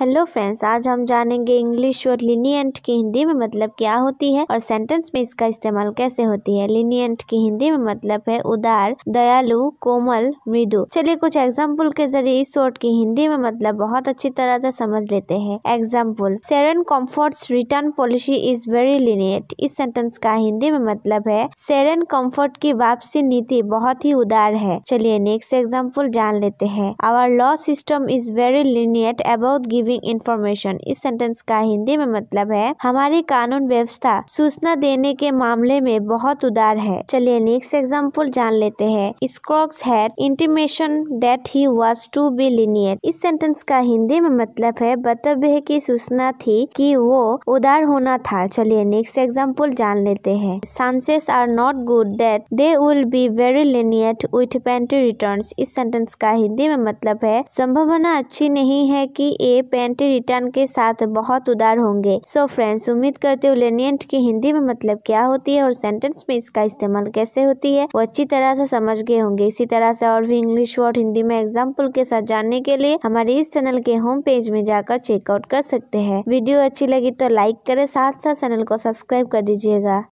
hello friends आज हम जानेंगे इंग्लिश और लिनियंट की हिंदी में मतलब क्या होती है और सेंटेंस में इसका इस्तेमाल कैसे होती है लिनियंट की हिंदी में मतलब है उदार दयालु कोमल मृदु चलिए कुछ एग्जाम्पल के जरिए इस शॉर्ट की हिंदी में मतलब बहुत अच्छी तरह से समझ लेते हैं एग्जाम्पल सेरन comfort return policy is very lenient इस सेंटेंस का हिंदी में मतलब है सेरन कॉम्फर्ट की वापसी नीति बहुत ही उदार है चलिए नेक्स्ट एग्जाम्पल जान लेते हैं our law system is very lenient about give receiving information इस सेंटेंस का हिंदी में मतलब है हमारी कानून व्यवस्था सूचना देने के मामले में बहुत उदार है चलिए नेक्स्ट एग्जाम्पल जान लेते हैं स्क्रॉक्स had intimation that he was to be lenient इस सेंटेंस का हिंदी में मतलब है बतव्य की सूचना थी कि वो उदार होना था चलिए नेक्स्ट एग्जाम्पल जान लेते हैं chances are not good that they will be very lenient with penalty return इस सेंटेंस का हिंदी में मतलब है संभावना अच्छी नहीं है कि ये पेंटी रिटर्न के साथ बहुत उदार होंगे सो so फ्रेंड्स उम्मीद करते हुए लेनियंट की हिंदी में मतलब क्या होती है और सेंटेंस में इसका इस्तेमाल कैसे होती है वो अच्छी तरह से समझ गए होंगे इसी तरह से और भी इंग्लिश और हिंदी में एग्जाम्पल के साथ जानने के लिए हमारे इस चैनल के होम पेज में जाकर चेकआउट कर सकते हैं वीडियो अच्छी लगी तो लाइक करे साथ साथ चैनल को सब्सक्राइब कर दीजिएगा